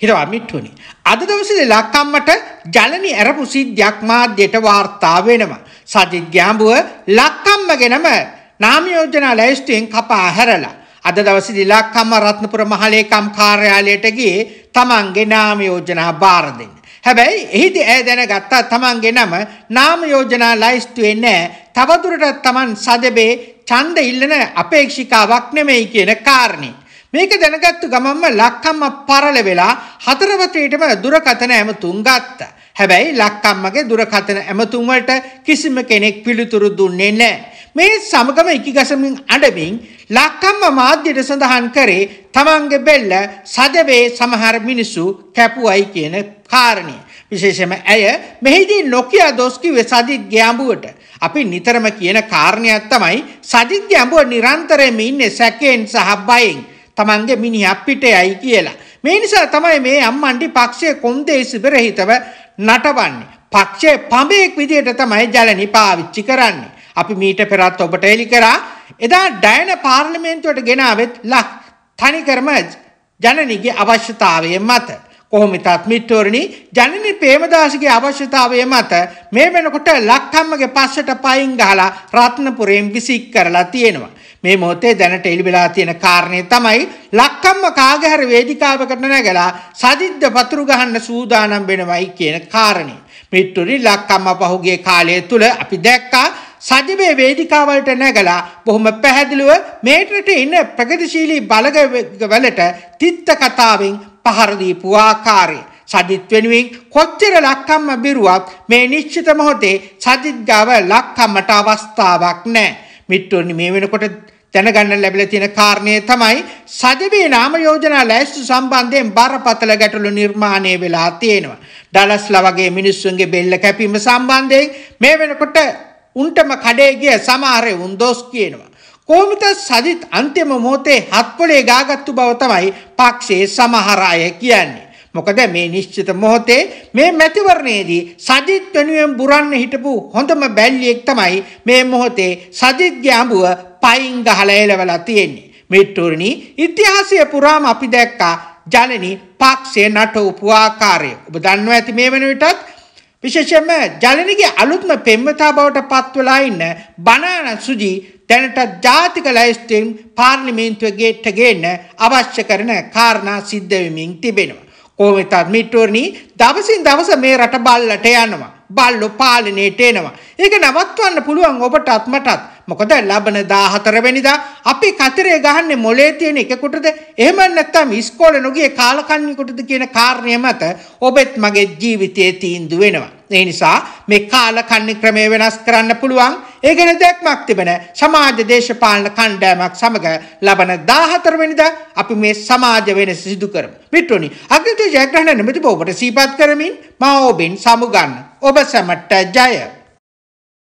හිරවමිට්ටුනි. අද දවසේ ලක්කම්මට ජලනි ඇරපු සිද්ධියක් මාධ්‍යයට වාර්තා වෙනවා. සජිත් ගෑඹුව ලක්කම්මගෙනම නාම යෝජනා ලැයිස්තුවෙන් කපා හැරලා අද දවසේ ලක්කම්ම රත්නපුර මහලේකම් කාර්යාලයට ගියේ තමන්ගේ නාම යෝජනා බාර දෙන්න. හැබැයි එහිදී ඇය දැනගත්තා තමන්ගේ නම නාම යෝජනා ලයිස්තුවේ නැහැ. තවදුරටත් තමන් සදබේ ඡන්ද ඉල්ලන අපේක්ෂිකාවක් නෙමෙයි කියන කාරණේ. මේක දැනගත්තු ගමන්ම ලක්කම්ම පරල වෙලා හතරවතේටම දුරකථන ඇමතුම් ගත්තා. හැබැයි ලක්කම්මගේ දුරකථන ඇමතුම් වලට කිසිම කෙනෙක් පිළිතුරු දුන්නේ නැහැ. මේ සමගම ඉකිගසමින් අඬමින් ලක්කම්ම මාධ්‍යයට සඳහන් කරේ තමන්ගේ බෙල්ල සදවේ සමහර මිනිසු කැපුවයි කියන කාරණය. විශේෂම ඇය මෙහිදී නොකිය දොස් කිව්වේ සජිත්ගේ අඹුවට. අපි නිතරම කියන කාරණයක් තමයි සජිත්ගේ අඹුව නිරන්තරයෙන්ම ඉන්නේ සැකයෙන් සහ බයෙන්. තමන්ගේ මිනිහ පිටයයි කියලා. මේ නිසා තමයි මේ අම්මන්ටි පක්ෂය කොන්දේසි පෙරහිතව නටවන්නේ. පක්ෂයේ පඹයෙක් විදියට තමයි ජලනි පාවිච්චි කරන්නේ. අපි මීට පෙරත් ඔබට එලි කරා එදා ඩයන පාර්ලිමේන්තුවට ගෙනාවෙත් ලක් තනිකරම ජනනිගේ අවශ්‍යතාවය මත. කොහොමිතත් මිත්‍රෝරණි ජනනි ප්‍රේමදාසගේ අවශ්‍යතාවය මත මේ වෙනකොට ලක්කම්මගේ පස්සට පයින් ගහලා රත්නපුරයෙන් විසික් කරලා තියෙනවා. මේ මොහොතේ දැනට එළිබලා තියෙන කාරණේ තමයි ලක්කම්ම කාගේ හරි වේදිකාවකට නැගලා සදිද්ද වතුරු ගහන්න සූදානම් වෙනවයි කියන කාරණේ. මිත්‍රෝරණි ලක්කම්ම පහුගිය කාලය තුල අපි දැක්කා සජිබේ වේදිකාවලට නැගලා බොහොම පැහැදිලිව මේටට ඉන්න ප්‍රගතිශීලී බලගවලට තිත්ත කතාවෙන් පහර දීපු ආකාරය සජිත් වෙනුවෙන් කොච්චර ලක්කම්ම බිරුවක් මේ නිශ්චිත මොහොතේ සජිත් ගාව ලක්කම්මට අවස්ථාවක් නැහැ. මිත්‍රෝනි මේ වෙනකොට දැනගන්න ලැබිලා තියෙන කාරණේ තමයි සජිවේ නාම යෝජනා ලැයිස්තු සම්බන්ධයෙන් බරපතල ගැටලු නිර්මාණය වෙලා තියෙනවා. ඩලස්ලා වගේ මිනිස්සුන්ගේ බෙල්ල කැපීම සම්බන්ධයෙන් මේ වෙනකොට උන්ටම කඩේ ගිය සමහර උන් දොස් කියනවා. කොහොමද සජිත් අන්තිම මොහොතේ හත්පොලේ ගාගත්තු බව තමයි පක්ෂයේ සමහර අය කියන්නේ. මොකද මේ නිශ්චිත මොහොතේ මේ මැතිවරණයේදී සජිත් වෙනුවෙන් බුරන්න හිටපු හොඳම බැල්ලියෙක් තමයි මේ මොහොතේ සජිත්ගේ අඹුව පයින් ගහලා එලවලා තියෙන්නේ. මෙට්ටුරණි ඉතිහාසය පුරාම අපි දැක්කා ජනනි පක්ෂයේ නටවපු ආකාරය. ඔබ දන්නවා ඇති මේ වෙන විටත් විශේෂයෙන්ම ජනනිගේ අලුත්ම පෙම්වතා බවට පත්වලා ඉන්න බනාන සුජි දැනට ජාතික ලැයිස්තුවෙන් පාර්ලිමේන්තුව ගේට්ට ගේන්න අවශ්‍ය කරන කාරණා සිද්ධ වෙමින් තිබෙනවා. කොහොමදත් මිට්ටෝරණි දවසින් දවස මේ රට බල්ලට යනවා. බල්ලෝ පාලනයට එනවා. ඒක නවත්වන්න පුළුවන් ඔබට අත්මටත්. මොකද ලබන 14 වෙනිදා අපි කතරේ ගහන්නේ මොලේ තියෙන එකකටද එහෙම නැත්නම් ඉස්කෝලේ නොගිය කාලකන්ණිකටද කියන කාරණය මත ඔබෙත් මගේ ජීවිතයේ තීන්දුව වෙනවා. ඒ නිසා මේ කාල කන්නේ ක්‍රමය වෙනස් කරන්න පුළුවන්. ඒ ගැන දැක්මක් තිබෙන සමාජ දේශපාලන කණ්ඩායමක් සමග ලබන 14 වෙනිදා අපි මේ සමාජ වෙනස සිදු කරමු. මිත්‍රෝනි, අග්‍රජයග්‍රහණ නිමිති ඔබට සීපත් කරමින් මා ඔබෙන් සමුගන්න. ඔබ සැමට ජය.